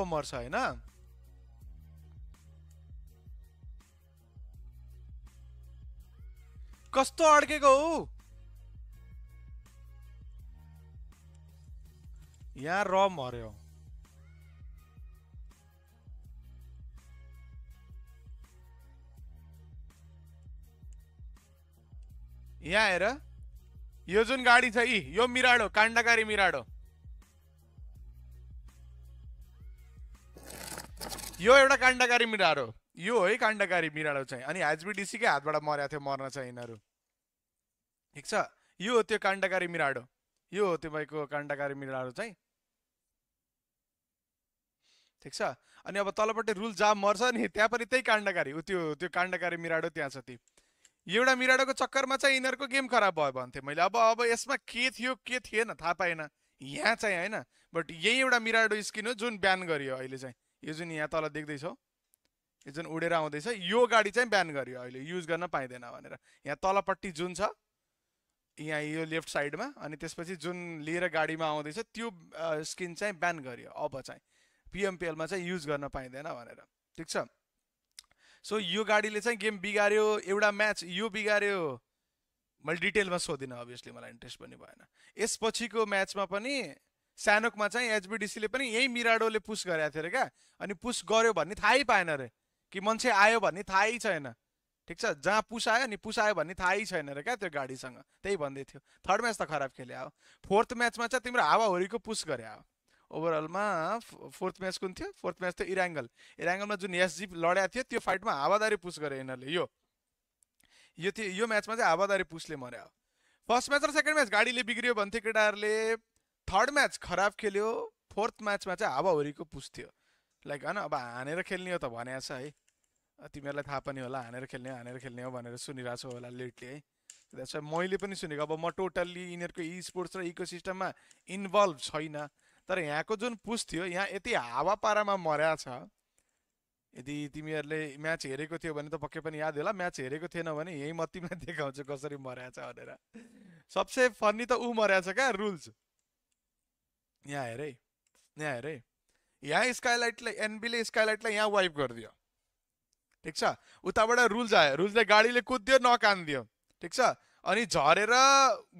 अब मर्छ होइन कस्तो अड्केको हो यहाँ र मर्यो यहाँ हेर यो जुन गाडी छ यी यो मिराडो काण्डकारी मिराडो यो एउटा काण्डकारी मिरार हो यो है काण्डकारी मिराडो चाहिँ अनि एचबिडिसीकै हातबाट मरेको थियो मर्न चाहिँ यिनीहरू ठिक छ यो हो त्यो काण्डकारी मिराडो यो हो तपाईँको काण्डकारी मिराडो चाहिँ ठिक छ अनि अब तलपट्टि रुल जहाँ मर्छ नि त्यहाँ पनि त्यही काण्डकारी ऊ त्यो त्यो काण्डकारी मिराडो त्यहाँ छ ती एउटा मिराडोको चक्करमा चाहिँ यिनीहरूको गेम खराब भयो भन्थेँ मैले अब अब यसमा के थियो के थिएन थाहा पाएन यहाँ चाहिँ होइन बट यही एउटा मिराडो स्किन हो जुन बिहान गरियो अहिले चाहिँ यो जुन यहाँ तल देख्दैछौ यो जुन उडेर आउँदैछ यो गाडी चाहिँ ब्यान गऱ्यो अहिले युज गर्न पाइँदैन भनेर यहाँ तलपट्टि जुन छ यहाँ यो लेफ्ट साइडमा अनि त्यसपछि जुन लिएर गाडीमा आउँदैछ त्यो स्किन चाहिँ ब्यान गरियो अब चाहिँ पिएमपिएलमा चाहिँ युज गर्न पाइँदैन भनेर ठिक छ सो यो गाडीले चाहिँ गेम बिगाऱ्यो एउटा म्याच यो बिगाऱ्यो मैले डिटेलमा सोधिनँ अभियसली मलाई इन्ट्रेस्ट पनि भएन यसपछिको म्याचमा पनि सानोकमा चाहिँ एचबिडिसीले पनि यही मिराडोले पुस गरेको थियो अरे क्या अनि पुस गर्यो भन्ने थाहै पाएन अरे कि मान्छे आयो भन्ने थाहै छैन ठिक छ जहाँ पुस आयो नि पुस आयो भन्ने थाहै छैन अरे क्या त्यो गाडीसँग त्यही भन्दै थियो थर्ड म्याच त खराब खेले हो फोर्थ म्याचमा चाहिँ तिम्रो हावाहुरीको पुस गरे हो ओभरअलमा फोर्थ म्याच कुन थियो फोर्थ म्याच थियो इराङ्गल इराङ्गलमा जुन एसजी लड्याएको थियो त्यो फाइटमा हावादारी पुस गरे यिनीहरूले यो यो थियो यो म्याचमा चाहिँ हावादारी पुसले मर्यो फर्स्ट म्याच र सेकेन्ड म्याच गाडीले बिग्रियो भन्थे केटाहरूले थर्ड म्याच खराब खेल्यो फोर्थ म्याचमा चाहिँ हावाहुरीको थियो लाइक होइन अब हानेर खेल्ने हो त भने छ है तिमीहरूलाई थाहा पनि होला हानेर खेल्ने हो हानेर खेल्ने हो भनेर सुनिरहेको छौ होला लेटली है द्याट्स मैले पनि सुनेको अब म टोटल्ली यिनीहरूको इ स्पोर्ट्स र इको सिस्टममा इन्भल्भ छैन तर यहाँको जुन पुस थियो यहाँ यति हावापारामा मर्या छ यदि तिमीहरूले म्याच हेरेको थियो भने त पक्कै पनि याद होला म्याच हेरेको थिएन भने यहीँ म तिमीलाई देखाउँछु कसरी मर्या छ भनेर सबसे फन्नी त ऊ मर्या छ क्या रुल्स यहाँ हेर है यहाँ हेर है यहाँ स्काइलाइटलाई एनबीले स्काइलाइटलाई यहाँ वाइप गरिदियो ठिक छ उताबाट रुल्स आयो रुल्सले गाडीले कुद्दियो नक हान्दियो ठिक छ अनि झरेर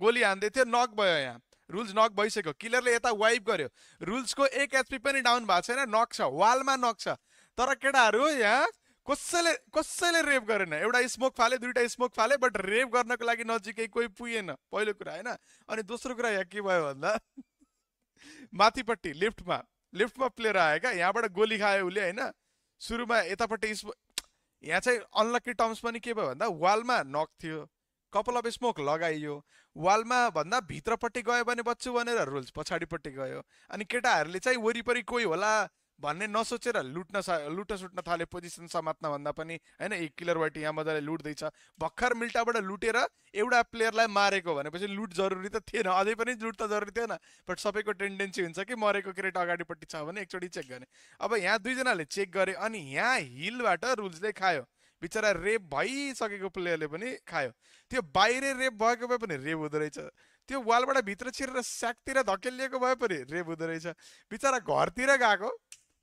गोली हान्दै थियो नक भयो यहाँ रुल्स नक भइसक्यो किलरले यता वाइप गर्यो रुल्सको एक एचपी पनि डाउन भएको छैन नक छ वालमा नक छ तर केटाहरू यहाँ कसैले कसैले रेप गरेन एउटा स्मोक फाले दुइटा स्मोक फाले बट रेप गर्नको लागि नजिकै कोही पुगेन पहिलो कुरा होइन अनि दोस्रो कुरा यहाँ के भयो भन्दा माथिपट्टि लेफ्टमा लेफ्टमा प्लेयर आएका यहाँबाट गोली खायो उसले होइन सुरुमा यतापट्टि स्मो यहाँ चाहिँ अनलक्की टर्म्स पनि के भयो भन्दा वालमा नक थियो कपाल अफ स्मोक लगाइयो वालमा भन्दा भित्रपट्टि गयो भने बच्छु भनेर रुल्स पछाडिपट्टि गयो अनि केटाहरूले चाहिँ वरिपरि कोही होला भन्ने नसोचेर लुट्न सा लुट सुट्न थाले पोजिसन समात्न भन्दा पनि होइन एक किलर वाइट यहाँ मजाले लुट्दैछ भर्खर मिल्टाबाट लुटेर एउटा प्लेयरलाई मारेको भनेपछि लुट जरुरी त थिएन अझै पनि लुट त जरुरी थिएन बट सबैको टेन्डेन्सी हुन्छ कि मरेको क्रेट अगाडिपट्टि छ भने एकचोटि चेक गर्ने अब यहाँ दुईजनाले चेक गरे अनि यहाँ हिलबाट रुल्सले खायो बिचरा रेप भइसकेको प्लेयरले पनि खायो त्यो बाहिर रेप भएको भए पनि रेप हुँदो रहेछ त्यो वालबाट भित्र छिरेर स्याकतिर धकेलिएको भए पनि रेप हुँदो रहेछ बिचरा घरतिर गएको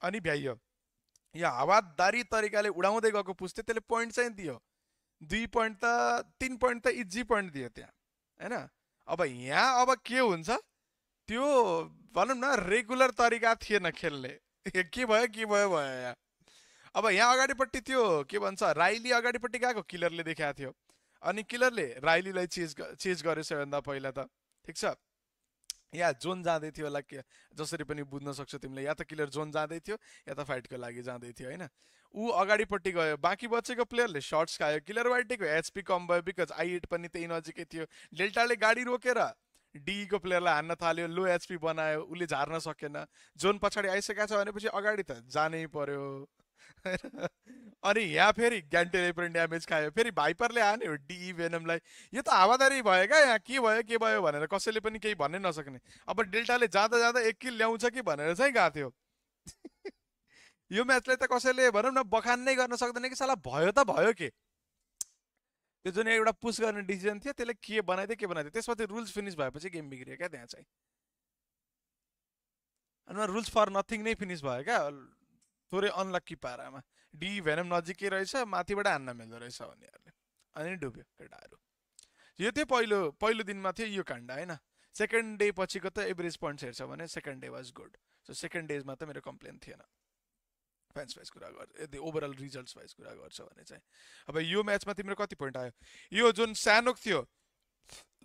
अनि भ्याइयो यहाँ हावादारी तरिकाले उडाउँदै गएको पुस्थ्यो त्यसले पोइन्ट चाहिँ दियो दुई पोइन्ट त तिन पोइन्ट त इजी पोइन्ट दियो त्यहाँ होइन अब यहाँ अब के हुन्छ त्यो भनौँ न रेगुलर तरिका थिएन खेल्ने के भयो के भयो भयो यहाँ अब यहाँ अगाडिपट्टि त्यो के भन्छ राइली अगाडिपट्टि गएको किलरले देखाएको थियो अनि किलरले राइलीलाई चेज चेज गरेछ सबैभन्दा पहिला त ठिक छ या जोन जाँदै थियो होला के जसरी पनि बुझ्न सक्छौ तिमीले या त किलर जोन जाँदै थियो या त फाइटको लागि जाँदै थियो होइन ऊ अगाडिपट्टि गयो बाँकी बचेको प्लेयरले सर्ट्स खायो किलर वाइटेको एचपी कम भयो बिकज आई एट पनि त्यही नजिकै थियो डेल्टाले गाडी रोकेर डिईको प्लेयरलाई हान्न थाल्यो लो एचपी बनायो उसले झार्न सकेन जोन पछाडि आइसकेको छ भनेपछि अगाडि त जानै पर्यो अनि यहाँ फेरि ग्यान्टेले पनि ड्यामेज खायो फेरि भाइपरले नि डिई भेनमलाई यो त हावादारी भयो क्या यहाँ के भयो के भयो भनेर कसैले पनि केही भन्नै नसक्ने अब डेल्टाले जाँदा जाँदा एक किल ल्याउँछ कि भनेर चाहिँ गएको थियो यो म्याचलाई त कसैले भनौँ न बखान नै गर्न सक्दैन कि साला भयो त भयो के त्यो जुन एउटा पुस गर्ने डिसिजन थियो त्यसले के बनाइदियो के बनाइदियो त्यसपछि रुल्स फिनिस भएपछि गेम बिग्रियो क्या त्यहाँ चाहिँ अनि रुल्स फर नथिङ नै फिनिस भयो क्या थोरै अनलक्की पारामा डी भेनम नजिकै रहेछ माथिबाट हान्न मिल्दो रहेछ उनीहरूले अनि डुब्यो केटाहरू यो थियो पहिलो पहिलो दिनमा थियो यो काण्ड होइन सेकेन्ड डे पछिको त एभरेज पोइन्ट्स हेर्छ भने second day was good so second डेजमा त मेरो कम्प्लेन थिएन फ्यान्स वाइज कुरा गर्छ यदि ओभरअल रिजल्ट्स वाइज कुरा गर्छ भने चाहिँ अब यो म्याचमा तिम्रो कति पोइन्ट आयो यो जुन सानोक थियो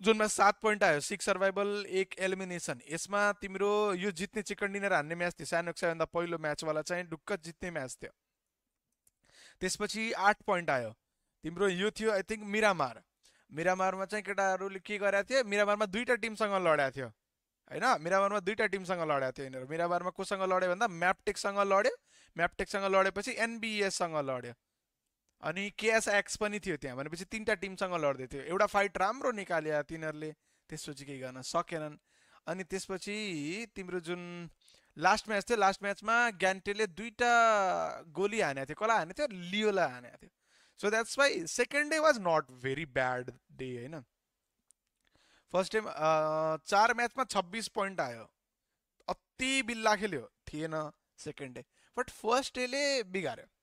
जुनमा सात पोइन्ट आयो सिक्स सर्भाइभल एक एलिमिनेसन यसमा तिम्रो यो जित्ने चिकन डिनर हान्ने म्याच थियो सानो सबैभन्दा पहिलो म्याचवाला चाहिँ ढुक्क जित्ने म्याच थियो त्यसपछि आठ पोइन्ट आयो तिम्रो यो थियो आई थिङ्क मिरामार मिरामारमा चाहिँ केटाहरूले के गरेका थियो मिरामारमा दुईवटा टिमसँग लड्या थियो होइन मिरामारमा दुईवटा टिमसँग लडाएको थियो यिनीहरू मिरामारमा कोसँग लड्यो भन्दा म्यापटेकसँग लड्यो म्यापटेकसँग लडेपछि एनबिएससँग लड्यो अनि केएस एक्स पनि थियो त्यहाँ भनेपछि तिनवटा टिमसँग लड्दै थियो एउटा फाइट राम्रो निकाल्यो तिनीहरूले त्यसपछि केही गर्न सकेनन् अनि त्यसपछि तिम्रो जुन लास्ट म्याच थियो लास्ट म्याचमा ग्यान्टेले दुईवटा गोली हानेको थियो कसलाई हानेको थियो लियोलाई हानेको थियो so that's why second day was not very bad day होइन फर्स्ट टाइम चार म्याचमा छब्बिस पोइन्ट आयो अति बिल्ला खेल्यो थिएन सेकेन्ड डे बट फर्स्ट डेले बिगार्यो